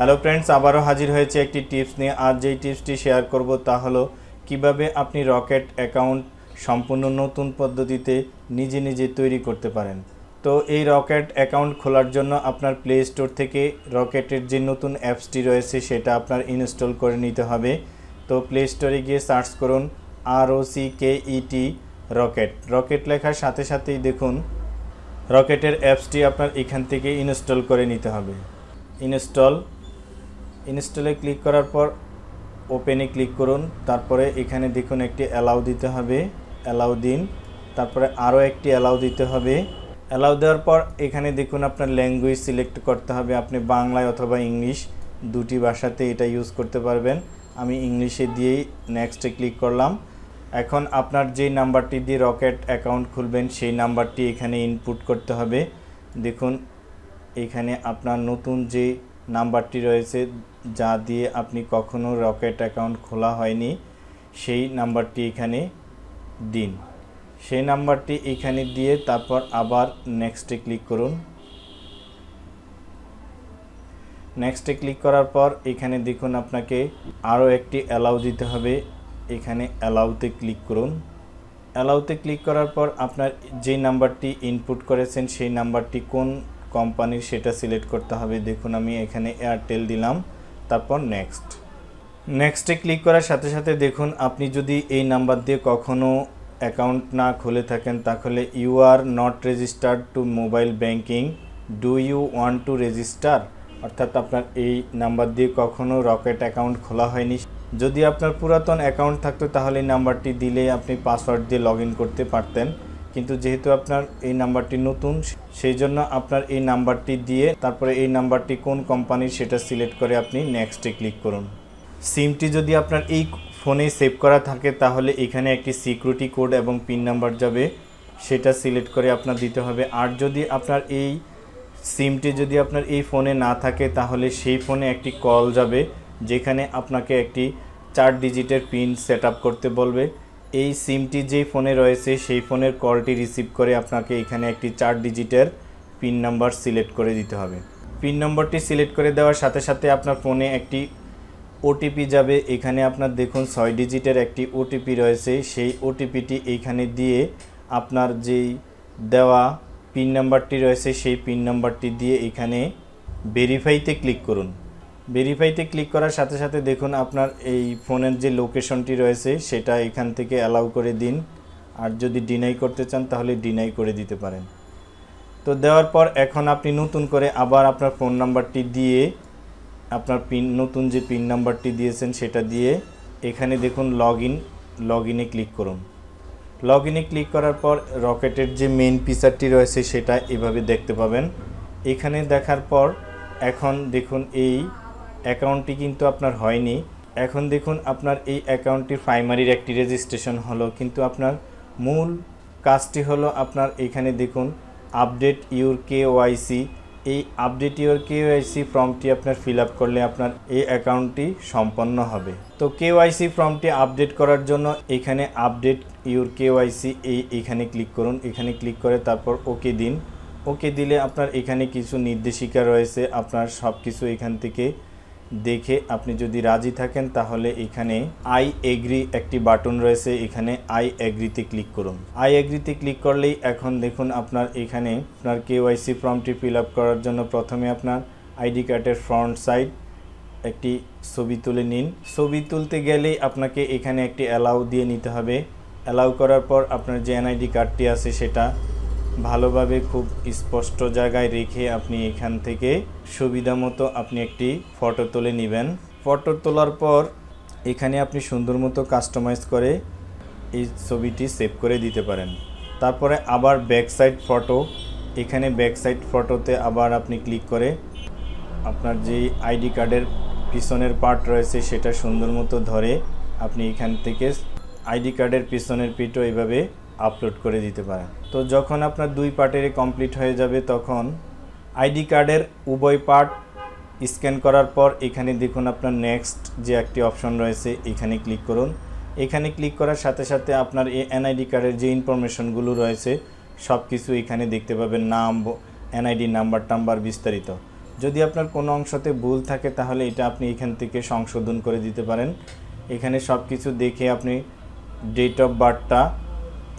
hello friends আবারও হাজির হয়েছে একটি টিপস নিয়ে আজ যেই টিপসটি শেয়ার করব তা হলো কিভাবে আপনি রকেট অ্যাকাউন্ট সম্পূর্ণ নতুন পদ্ধতিতে নিজে নিজে তৈরি করতে পারেন তো এই রকেট অ্যাকাউন্ট খোলার জন্য আপনার প্লে স্টোর থেকে রকেটের যে নতুন অ্যাপসটি রয়েছে সেটা আপনার ইনস্টল করে নিতে হবে তো প্লে স্টোরে গিয়ে সার্চ করুন R O C K E রকেট রকেট লেখার সাথে সাথেই দেখুন রকেটের অ্যাপসটি আপনার এখান থেকে ইনস্টল করে নিতে হবে ইনস্টল ইনস্টলে ক্লিক করার পর ওপেনে ক্লিক করুন তারপরে এখানে দেখুন একটি অ্যালাউ দিতে হবে অ্যালাউ দিন তারপরে আরও একটি অ্যালাউ দিতে হবে অ্যালাউ দেওয়ার পর এখানে দেখুন আপনার ল্যাঙ্গুয়েজ সিলেক্ট করতে হবে আপনি বাংলায় অথবা ইংলিশ দুটি ভাষাতে এটা ইউজ করতে পারবেন আমি ইংলিশে দিয়েই নেক্সটে ক্লিক করলাম এখন আপনার যে নাম্বারটি দিয়ে রকেট অ্যাকাউন্ট খুলবেন সেই নাম্বারটি এখানে ইনপুট করতে হবে দেখুন এখানে আপনার নতুন যে নাম্বারটি রয়েছে যা দিয়ে আপনি কখনো রকেট অ্যাকাউন্ট খোলা হয়নি সেই নাম্বারটি এখানে দিন সেই নাম্বারটি এখানে দিয়ে তারপর আবার নেক্সটে ক্লিক করুন নেক্সটে ক্লিক করার পর এখানে দেখুন আপনাকে আরও একটি অ্যালাউ দিতে হবে এখানে অ্যালাউতে ক্লিক করুন অ্যালাউতে ক্লিক করার পর আপনার যে নাম্বারটি ইনপুট করেছেন সেই নাম্বারটি কোন কোম্পানির সেটা সিলেক্ট করতে হবে দেখুন আমি এখানে এয়ারটেল দিলাম তারপর নেক্সট নেক্সটে ক্লিক করার সাথে সাথে দেখুন আপনি যদি এই নাম্বার দিয়ে কখনও অ্যাকাউন্ট না খুলে থাকেন তাহলে you are not registered to mobile banking do you want to register অর্থাৎ আপনার এই নাম্বার দিয়ে কখনও রকেট অ্যাকাউন্ট খোলা হয়নি যদি আপনার পুরাতন অ্যাকাউন্ট থাকতো তাহলে এই নাম্বারটি দিলে আপনি পাসওয়ার্ড দিয়ে লগ করতে পারতেন কিন্তু যেহেতু আপনার এই নাম্বারটি নতুন সেই জন্য আপনার এই নাম্বারটি দিয়ে তারপরে এই নাম্বারটি কোন কোম্পানির সেটা সিলেক্ট করে আপনি নেক্সটে ক্লিক করুন সিমটি যদি আপনার এই ফোনে সেভ করা থাকে তাহলে এখানে একটি সিকিউরিটি কোড এবং পিন নাম্বার যাবে সেটা সিলেক্ট করে আপনার দিতে হবে আর যদি আপনার এই সিমটি যদি আপনার এই ফোনে না থাকে তাহলে সেই ফোনে একটি কল যাবে যেখানে আপনাকে একটি চার ডিজিটের পিন সেট করতে বলবে এই সিমটি যেই ফোনে রয়েছে সেই ফোনের কলটি রিসিভ করে আপনাকে এখানে একটি চার ডিজিটের পিন নাম্বার সিলেক্ট করে দিতে হবে পিন নম্বরটি সিলেক্ট করে দেওয়ার সাথে সাথে আপনার ফোনে একটি ওটিপি যাবে এখানে আপনার দেখুন ছয় ডিজিটের একটি ওটিপি রয়েছে সেই ওটিপিটি এইখানে দিয়ে আপনার যেই দেওয়া পিন নাম্বারটি রয়েছে সেই পিন নাম্বারটি দিয়ে এখানে ভেরিফাইতে ক্লিক করুন ভেরিফাইতে ক্লিক করার সাথে সাথে দেখুন আপনার এই ফোনের যে লোকেশনটি রয়েছে সেটা এখান থেকে অ্যালাউ করে দিন আর যদি ডিনাই করতে চান তাহলে ডিনাই করে দিতে পারেন তো দেওয়ার পর এখন আপনি নতুন করে আবার আপনার ফোন নাম্বারটি দিয়ে আপনার পিন নতুন যে পিন নাম্বারটি দিয়েছেন সেটা দিয়ে এখানে দেখুন লগ ইন লগ ইনে ক্লিক করুন লগ ইনে ক্লিক করার পর রকেটের যে মেন পিসারটি রয়েছে সেটা এভাবে দেখতে পাবেন এখানে দেখার পর এখন দেখুন এই অ্যাকাউন্টটি কিন্তু আপনার হয়নি এখন দেখুন আপনার এই অ্যাকাউন্টটির প্রাইমারির একটি রেজিস্ট্রেশন হলো কিন্তু আপনার মূল কাজটি হলো আপনার এখানে দেখুন আপডেট ইউর কেওয়াইসি এই আপডেট ইউর কেওয়াইসি ফর্মটি আপনার ফিল আপ করলে আপনার এই অ্যাকাউন্টটি সম্পন্ন হবে তো কেওয়াইসি ফর্মটি আপডেট করার জন্য এখানে আপডেট ইউর কেওয়াইসি এই এখানে ক্লিক করুন এখানে ক্লিক করে তারপর ওকে দিন ওকে দিলে আপনার এখানে কিছু নির্দেশিকা রয়েছে আপনার সব কিছু এখান থেকে দেখে আপনি যদি রাজি থাকেন তাহলে এখানে আই এগ্রি একটি বাটন রয়েছে এখানে আই এগ্রিতে ক্লিক করুন আই এগ্রিতে ক্লিক করলেই এখন দেখুন আপনার এখানে আপনার কেওয়াইসি ফর্মটি ফিল আপ করার জন্য প্রথমে আপনার আইডি কার্ডের ফ্রন্ট সাইড একটি ছবি তুলে নিন ছবি তুলতে গেলেই আপনাকে এখানে একটি অ্যালাউ দিয়ে নিতে হবে অ্যালাউ করার পর আপনার যে এনআইডি কার্ডটি আছে সেটা ভালোভাবে খুব স্পষ্ট জায়গায় রেখে আপনি এখান থেকে সুবিধা মতো আপনি একটি ফটো তুলে নেবেন ফটো তোলার পর এখানে আপনি সুন্দর মতো কাস্টমাইজ করে এই ছবিটি সেভ করে দিতে পারেন তারপরে আবার ব্যাক সাইড ফটো এখানে ব্যাক সাইড ফটোতে আবার আপনি ক্লিক করে আপনার যে আইডি কার্ডের পিছনের পার্ট রয়েছে সেটা সুন্দর মতো ধরে আপনি এখান থেকে আইডি কার্ডের পিছনের পিঠও এভাবে আপলোড করে দিতে পারেন তো যখন আপনার দুই পার্টের কমপ্লিট হয়ে যাবে তখন আইডি কার্ডের উভয় পার্ট স্ক্যান করার পর এখানে দেখুন আপনার নেক্সট যে একটি অপশন রয়েছে এখানে ক্লিক করুন এখানে ক্লিক করার সাথে সাথে আপনার এই এনআইডি কার্ডের যে ইনফরমেশনগুলো রয়েছে সব কিছু এখানে দেখতে পাবেন নাম এনআইডি নাম্বার টাম্বার বিস্তারিত যদি আপনার কোনো অংশতে ভুল থাকে তাহলে এটা আপনি এখান থেকে সংশোধন করে দিতে পারেন এখানে সব কিছু দেখে আপনি ডেট অফ বার্থটা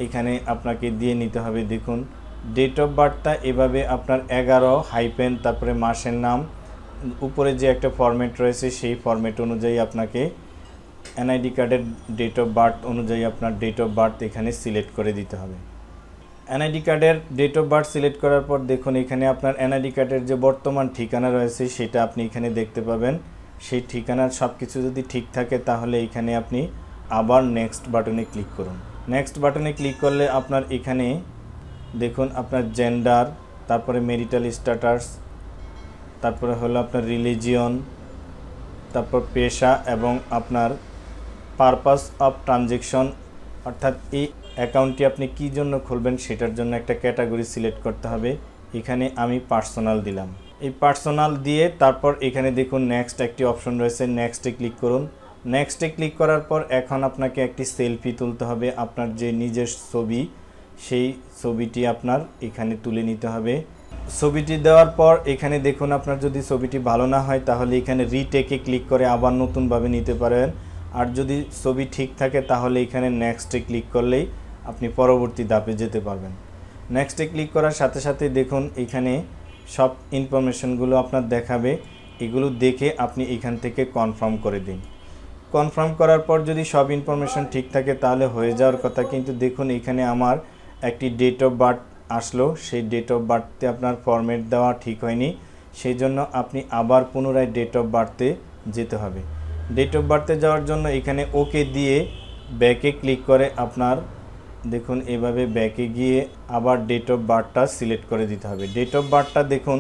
এখানে আপনাকে দিয়ে নিতে হবে দেখুন ডেট অফ বার্থটা এভাবে আপনার এগারো হাইপেন তারপরে মাসের নাম উপরে যে একটা ফর্মেট রয়েছে সেই ফর্মেট অনুযায়ী আপনাকে এনআইডি কার্ডের ডেট অফ বার্থ অনুযায়ী আপনার ডেট অফ বার্থ এখানে সিলেক্ট করে দিতে হবে এনআইডি কার্ডের ডেট অফ বার্থ সিলেক্ট করার পর দেখুন এখানে আপনার এনআইডি কার্ডের যে বর্তমান ঠিকানা রয়েছে সেটা আপনি এখানে দেখতে পাবেন সেই ঠিকানার সব কিছু যদি ঠিক থাকে তাহলে এখানে আপনি আবার নেক্সট বাটনে ক্লিক করুন নেক্সট বাটনে ক্লিক করলে আপনার এখানে দেখুন আপনার জেন্ডার তারপরে মেরিটাল স্ট্যাটাস তারপরে হলো আপনার রিলিজিয়ন তারপর পেশা এবং আপনার পারপাস অফ ট্রানজেকশন অর্থাৎ এই অ্যাকাউন্টটি আপনি কি জন্য খুলবেন সেটার জন্য একটা ক্যাটাগরি সিলেক্ট করতে হবে এখানে আমি পার্সোনাল দিলাম এই পার্সোনাল দিয়ে তারপর এখানে দেখুন নেক্সট একটি অপশন রয়েছে নেক্সটে ক্লিক করুন নেক্সটে ক্লিক করার পর এখন আপনাকে একটি সেলফি তুলতে হবে আপনার যে নিজের ছবি সেই ছবিটি আপনার এখানে তুলে নিতে হবে ছবিটি দেওয়ার পর এখানে দেখুন আপনার যদি ছবিটি ভালো না হয় তাহলে এখানে রিটেকে ক্লিক করে আবার নতুনভাবে নিতে পারেন আর যদি ছবি ঠিক থাকে তাহলে এখানে নেক্সটে ক্লিক করলেই আপনি পরবর্তী ধাপে যেতে পারবেন নেক্সটে ক্লিক করার সাথে সাথে দেখুন এখানে সব ইনফরমেশনগুলো আপনার দেখাবে এগুলো দেখে আপনি এখান থেকে কনফার্ম করে দিন কনফার্ম করার পর যদি সব ইনফরমেশন ঠিক থাকে তাহলে হয়ে যাওয়ার কথা কিন্তু দেখুন এখানে আমার একটি ডেট অফ বার্থ আসলো সেই ডেট অফ বার্থতে আপনার ফরম্যাট দেওয়া ঠিক হয়নি সেই জন্য আপনি আবার পুনরায় ডেট অফ বার্থে যেতে হবে ডেট অফ বার্থে যাওয়ার জন্য এখানে ওকে দিয়ে ব্যাকে ক্লিক করে আপনার দেখুন এভাবে ব্যাকে গিয়ে আবার ডেট অফ বার্থটা সিলেক্ট করে দিতে হবে ডেট অফ বার্থটা দেখুন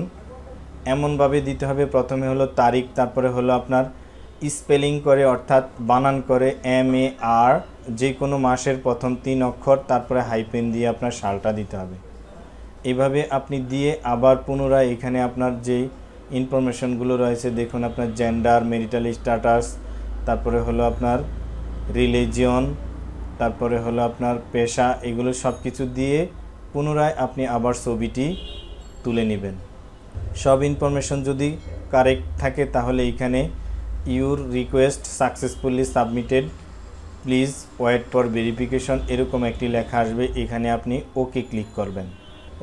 এমনভাবে দিতে হবে প্রথমে হলো তারিখ তারপরে হলো আপনার স্পেলিং করে অর্থাৎ বানান করে এম এ আর যে কোনো মাসের প্রথম তিন অক্ষর তারপরে হাইপেন দিয়ে আপনার সালটা দিতে হবে এভাবে আপনি দিয়ে আবার পুনরায় এখানে আপনার যে ইনফরমেশনগুলো রয়েছে দেখুন আপনার জেন্ডার মেরিটাল স্ট্যাটাস তারপরে হলো আপনার রিলিজিয়ন তারপরে হলো আপনার পেশা এগুলো সব কিছু দিয়ে পুনরায় আপনি আবার ছবিটি তুলে নেবেন সব ইনফরমেশন যদি কারেক্ট থাকে তাহলে এখানে your request successfully submitted please wait for verification এরকম একটি লেখা আসবে এখানে আপনি ওকে ক্লিক করবেন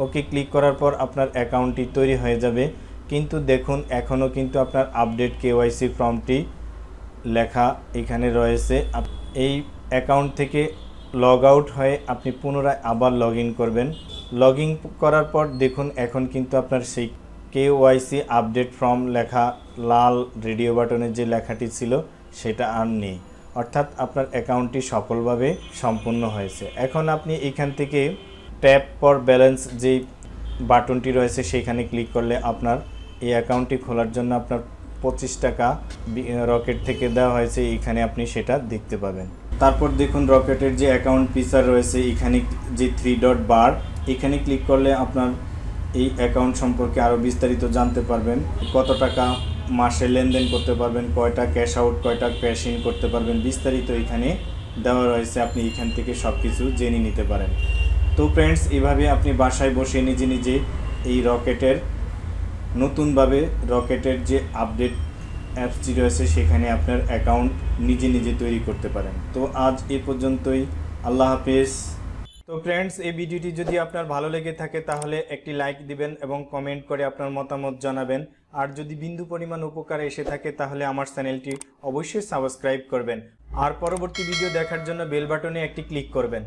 ওকে ক্লিক করার পর আপনার অ্যাকাউন্টটি তৈরি হয়ে যাবে কিন্তু দেখুন এখনও কিন্তু আপনার আপডেট কেওয়াইসি ফর্মটি লেখা এখানে রয়েছে এই অ্যাকাউন্ট থেকে লগ আউট হয়ে আপনি পুনরায় আবার লগ করবেন লগ করার পর দেখুন এখন কিন্তু আপনার সেই কেওয়াইসি আপডেট ফর্ম লেখা লাল রেডিও বাটনের যে লেখাটি ছিল সেটা আর নেই অর্থাৎ আপনার অ্যাকাউন্টটি সফলভাবে সম্পূর্ণ হয়েছে এখন আপনি এখান থেকে ট্যাপ ফর ব্যালেন্স যে বাটনটি রয়েছে সেখানে ক্লিক করলে আপনার এই অ্যাকাউন্টটি খোলার জন্য আপনার পঁচিশ টাকা রকেট থেকে দেওয়া হয়েছে এখানে আপনি সেটা দেখতে পাবেন তারপর দেখুন রকেটের যে অ্যাকাউন্ট ফিচার রয়েছে এখানে যে থ্রি ডট বার এখানে ক্লিক করলে আপনার এই অ্যাকাউন্ট সম্পর্কে আরও বিস্তারিত জানতে পারবেন কত টাকা মাসে লেনদেন করতে পারবেন কয়টা ক্যাশ আউট কয়টা ক্যাশ ইন করতে পারবেন বিস্তারিত এখানে দেওয়া রয়েছে আপনি এখান থেকে সব কিছু জেনে নিতে পারেন তো ফ্রেন্ডস এভাবে আপনি বাসায় বসে নিজে নিজে এই রকেটের নতুনভাবে রকেটের যে আপডেট অ্যাপসটি রয়েছে সেখানে আপনার অ্যাকাউন্ট নিজে নিজে তৈরি করতে পারেন তো আজ এ পর্যন্তই আল্লাহ হাফেজ তো ফ্রেন্ডস এই ভিডিওটি যদি আপনার ভালো লেগে থাকে তাহলে একটি লাইক দিবেন এবং কমেন্ট করে আপনার মতামত জানাবেন আর যদি বিন্দু পরিমাণ উপকার এসে থাকে তাহলে আমার চ্যানেলটি অবশ্যই সাবস্ক্রাইব করবেন আর পরবর্তী ভিডিও দেখার জন্য বেল বাটনে একটি ক্লিক করবেন